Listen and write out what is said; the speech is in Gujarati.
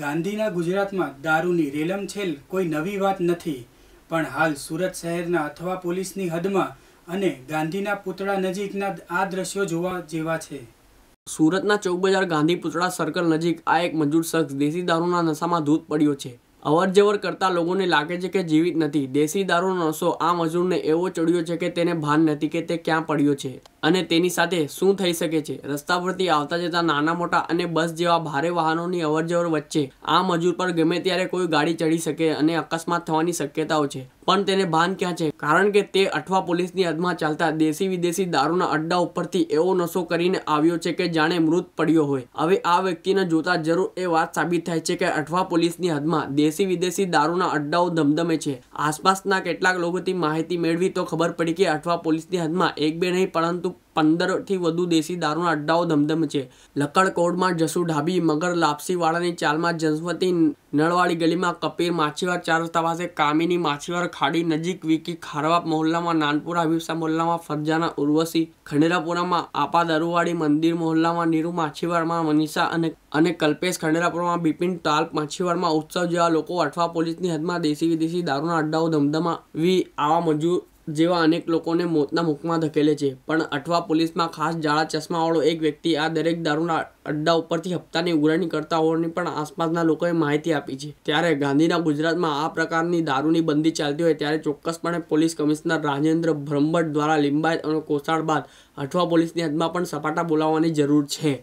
ગાંધીના ગુજરાતમાં દારૂની રેલમછેલ કોઈ નવી વાત નથી પણ હાલ સુરત શહેરના અથવા પોલીસની હદમાં અને ગાંધીના પૂતળા નજીકના આ દ્રશ્યો જોવા જેવા છે સુરતના ચોક બજાર ગાંધી પૂતળા સર્કલ નજીક આ એક મજૂર શખ્સ દેશી દારૂના નશામાં ધૂત પડ્યો છે અવરજવર કરતા લોકોને લાગે છે કે જીવિત નથી દેશી દારૂનો નશો આ મજૂરને એવો ચડ્યો છે કે તેને ભાન નથી કે તે ક્યાં પડ્યો છે અને તેની સાથે શું થઈ શકે છે રસ્તા પરથી આવતા જતા નાના મોટા અને બસ જેવા ભારે વાહનોની અવરજવર વચ્ચે આ મજૂર પર ગમે ત્યારે કોઈ ગાડી ચડી શકે અને અકસ્માત થવાની શક્યતાઓ છે પણ તેને ભાન ક્યાં છે કારણ કે તે અઠવા પોલીસની હદમાં ચાલતા દેશી વિદેશી દારૂના અડ્ડા ઉપરથી એવો નશો કરીને આવ્યો છે કે જાણે મૃત પડ્યો હોય હવે આ વ્યક્તિને જોતા જરૂર એ વાત સાબિત થાય છે કે અઠવા પોલીસની હદમાં દેશી વિદેશી દારૂના અડ્ડાઓ ધમધમે છે આસપાસના કેટલાક લોકોથી માહિતી મેળવી તો ખબર પડી કે અઠવા પોલીસની હદમાં એક બે નહીં પરંતુ પંદરથી વધુ દેશી દારૂના અડ્ડાઓ ધમધમ છે લક્કડ કોડમાં જસુ ઢાબી મગર લાપસીવાળાની ચાલમાં જસમતી નળવાળી ગલીમાં કપીર માછીવાર ચાર રસ્તા પાસે કામિની માછીવાર ખાડી નજીક વિકી ખારવા મોહલ્લામાં નાનપુરા હબીબસા મોહલ્લામાં ફરજાના ઉર્વશી ખંડેરાપુરામાં આપા દરુવાડી મંદિર મોહલ્લામાં નીરુ માછીવારમાં મનીષા અને અને કલ્પેશ ખંડેરાપુરામાં બિપિન તાલ માછીવારમાં ઉત્સવ જેવા લોકો અઠવા પોલીસની હદમાં દેશી વિદેશી દારૂના અડ્ડાઓ ધમધમાવી આવા મજૂર જેવા અનેક લોકોને મોતના મુખમાં ધકેલે છે પણ અઠવા પોલીસમાં ખાસ જાળા ચશ્માવાળો એક વ્યક્તિ આ દરેક દારૂના અડ્ડા ઉપરથી હપ્તાની ઉઘરાણી કરતા હોવાની પણ આસપાસના લોકોએ માહિતી આપી છે ત્યારે ગાંધીના ગુજરાતમાં આ પ્રકારની દારૂની બંદી ચાલતી હોય ત્યારે ચોક્કસપણે પોલીસ કમિશનર રાજેન્દ્ર બ્રહ્મભટ્ટ દ્વારા લિંબાયત અને કોસાળ બાદ અઠવા પોલીસની હદમાં પણ સપાટા બોલાવવાની જરૂર છે